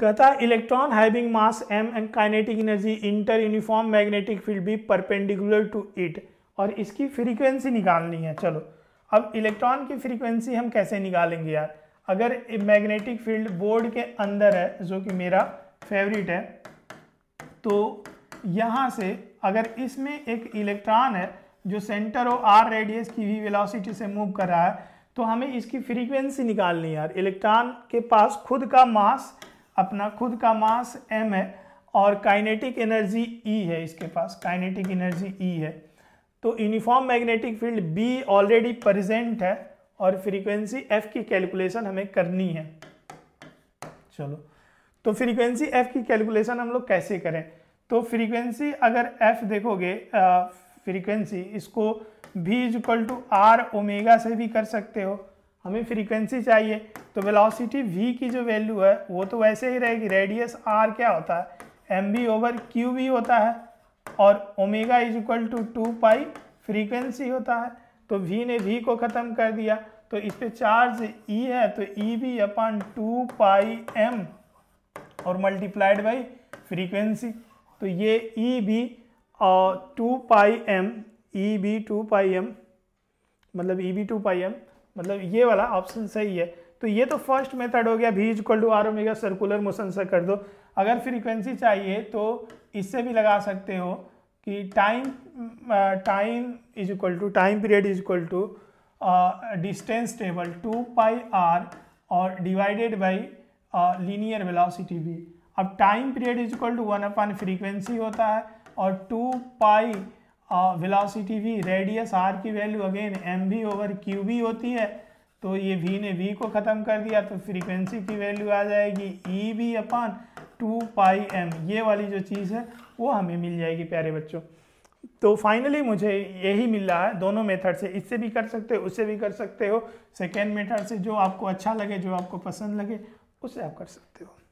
कहता electron having mass M and kinetic energy enter uniform magnetic field भी perpendicular to it और इसकी frequency निकालनी है चलो अब इलेक्ट्रॉन की फ्रीक्वेंसी हम कैसे निकालेंगे यार अगर मैग्नेटिक फील्ड बोर्ड के अंदर है जो कि मेरा फेवरेट है तो यहाँ से अगर इसमें एक इलेक्ट्रॉन है जो सेंटर ओ आर रेडियस की वी वेलोसिटी से मूव कर रहा है तो हमें इसकी फ्रीक्वेंसी निकालनी है यार इलेक्ट्रॉन के पास खुद का मास अपना खुद का मास m है और काइनेटिक एनर्जी E है इसके पास काइनेटिक एनर्जी E है तो uniform magnetic field B already present है और फ्रीक्वेंसी F की कैलकुलेशन हमें करनी है चलो तो फ्रीक्वेंसी F की कैलकुलेशन हम लोग कैसे करें तो फ्रीक्वेंसी अगर F देखोगे फ्रीक्वेंसी इसको भी is equal to R omega से भी कर सकते हो हमें फ्रीक्वेंसी चाहिए तो वेलोसिटी v की जो वैल्यू है वो तो वैसे ही रहेगी रेडियस r क्या होता है एम बी ओवर क्यू भी होता है और omega is equal to two pi frequency होता है तो v ने v को ख़त्म कर दिया तो इस पर चार्ज e है तो e B upon two pi M और मल्टीप्लाइड बाई फ्रीक्वेंसी तो ये ई भी और two pi M E B two pi M मतलब E B two pi M मतलब ये वाला ऑप्शन सही है तो ये तो फर्स्ट मेथड हो गया भी equal to R omega circular motion से कर दो अगर फ्रीक्वेंसी चाहिए तो इससे भी लगा सकते हो कि time time is equal to time period is equal to distance table two pi R और डिवाइडेड बाई लीनियर वेलोसिटी भी अब time period is equal to one upon frequency होता है और two pi velocity V radius R की value again M V over Q V होती है तो ये वी ने वी को ख़त्म कर दिया तो फ्रीक्वेंसी की वैल्यू आ जाएगी E V upon two pi M ये वाली जो चीज़ है वो हमें मिल जाएगी प्यारे बच्चों तो फाइनली मुझे यही मिल रहा है दोनों मेथड से इससे भी कर सकते हो उससे भी कर सकते हो सेकेंड मेथड से जो आपको अच्छा लगे जो आपको पसंद लगे उससे आप कर सकते हो